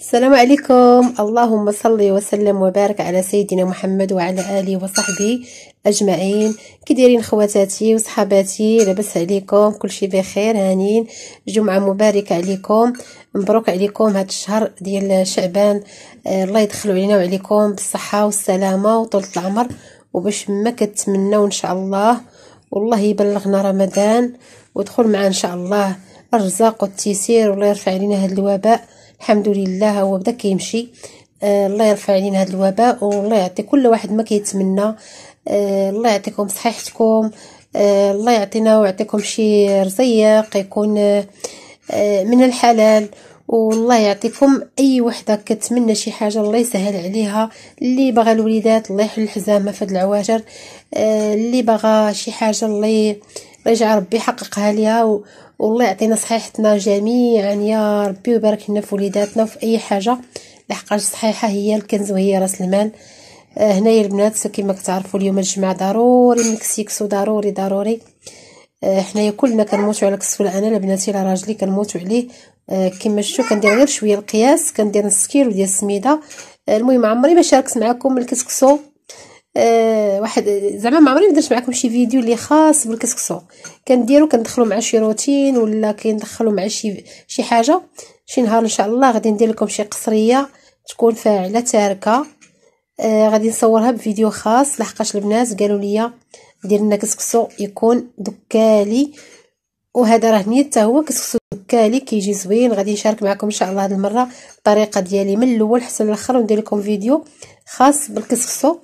السلام عليكم اللهم صل وسلم وبارك على سيدنا محمد وعلى اله وصحبه اجمعين كي دايرين خواتاتي وصحاباتي لاباس عليكم كلشي بخير هانين جمعه مباركه عليكم مبروك عليكم هذا الشهر ديال شعبان آه الله يدخلوا علينا وعليكم بالصحه والسلامه وطولة العمر وباش ما كتمناو ان شاء الله والله يبلغنا رمضان ودخل معاه ان شاء الله الرزاق والتيسير والله يرفع علينا هذا الوباء الحمد لله هو بدا كيمشي آه الله يرفع علينا هذا الوباء والله يعطي كل واحد ما كيتمنى آه الله يعطيكم صحيحتكم آه الله يعطينا ويعطيكم شي رزيق يكون آه،, آه من الحلال والله يعطيكم اي وحده كتمنى شي حاجه الله يسهل عليها اللي بغى الوليدات الله يحل الحزامه في العواجر آه اللي بغى شي حاجه الله رجع ربي يحققها و... والله يعطينا صحيحتنا جميعا يعني يا ربي ويبارك لنا في وليداتنا وفي اي حاجه لحقاش صحيحه هي الكنز وهي راس المال آه، هنايا البنات كما كتعرفوا اليوم الجمعه ضروري نكسيكسو ضروري ضروري آه، حنايا كلنا كنموتوا على كسول انا لا بناتي لا راجلي كنموتوا عليه آه، كما شفتوا كندير غير شويه القياس كندير نص كيلو ديال السميده المهم عمري ما شاركت معكم الكسكسو واحد زعما ما عمري ما درت معكم شي فيديو اللي خاص بالكسكسو كنديرو كندخلو مع شي روتين ولا كندخلو مع شي شي حاجه شي نهار ان شاء الله غادي ندير لكم شي قصريه تكون فاعله تاركه آه غادي نصورها بفيديو خاص لحقاش البنات قالوا لي دير لنا كسكسو يكون دكالي وهذا راه نيت هو كسكسو دكالي كيجي زوين غادي نشارك معكم ان شاء الله هذه المره الطريقه ديالي من الاول حتى الاخر وندير لكم فيديو خاص بالكسكسو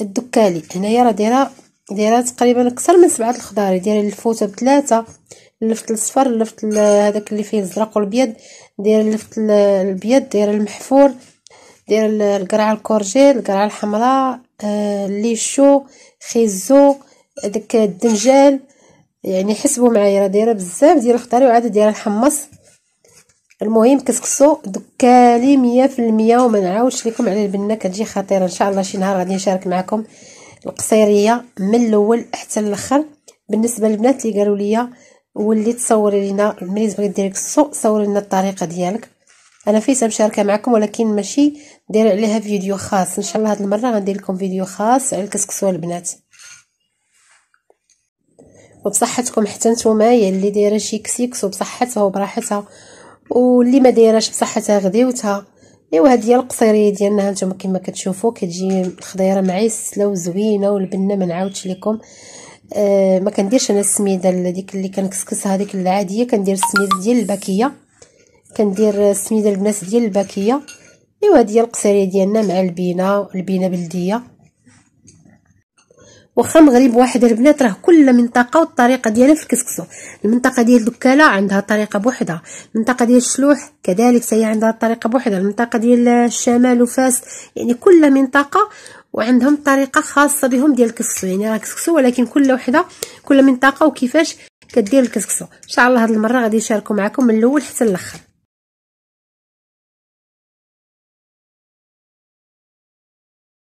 الدكالي هنايا راه دايره دايره تقريبا اكثر من سبعه الخضار دايره الفوطه بثلاثه لفت الصفر لفت هذاك اللي فيه الزرق والبيض دايره لفت الابيض دايره المحفور دايره القرعه الكورجي القرعه الحمراء آه ليشو خيزو داك الدنجال يعني حسبوا معايا راه دايره بزاف ديال الخضار وعاد دايره الحمص المهم كسكسو دكالي مية في المية وما نعاودش لكم على البنه كتجي خطيره ان شاء الله شي نهار غادي نشارك معكم القصيريه من الاول حتى الاخر بالنسبه للبنات اللي قالوا لي ولي تصوري لينا ملي تبغي ديري كسو صوري لنا الطريقه ديالك انا فيسا مشاركه معكم ولكن ماشي داير عليها فيديو خاص ان شاء الله هاد المره غندير لكم فيديو خاص على الكسكسو البنات وبصحتكم حتى نتوما يلي دايره شي كسيكس وبصحتها وبراحتها واللي ما دايراش بصحتها غديوتها ايوا هاد هي القصيريه ديالنا هانتوما كما كتشوفوا كتجي الخضيره معسله وزوينه والبنه ما نعاودش لكم آه ما كنديرش انا السميده ديك اللي كنكسكسها ديك العاديه كندير السميده ديال الباكيه كندير السميده البنات ديال الباكيه ايوا هاد هي القصيريه ديالنا مع البينه البينه بلديه واخا مغرب واحد البنات راه كل منطقه والطريقه ديالها في الكسكسو المنطقه ديال دكاله عندها طريقه بوحدها المنطقه ديال الشلوح كذلك هي عندها طريقه بوحدها المنطقه ديال الشمال وفاس يعني كل منطقه وعندهم طريقه خاصه بهم ديال الكسكسو يعني راه كسكسو ولكن كل وحده كل منطقه وكيفاش كدير الكسكسو ان شاء الله هاد المره غادي نشاركو معكم من الاول حتى الاخر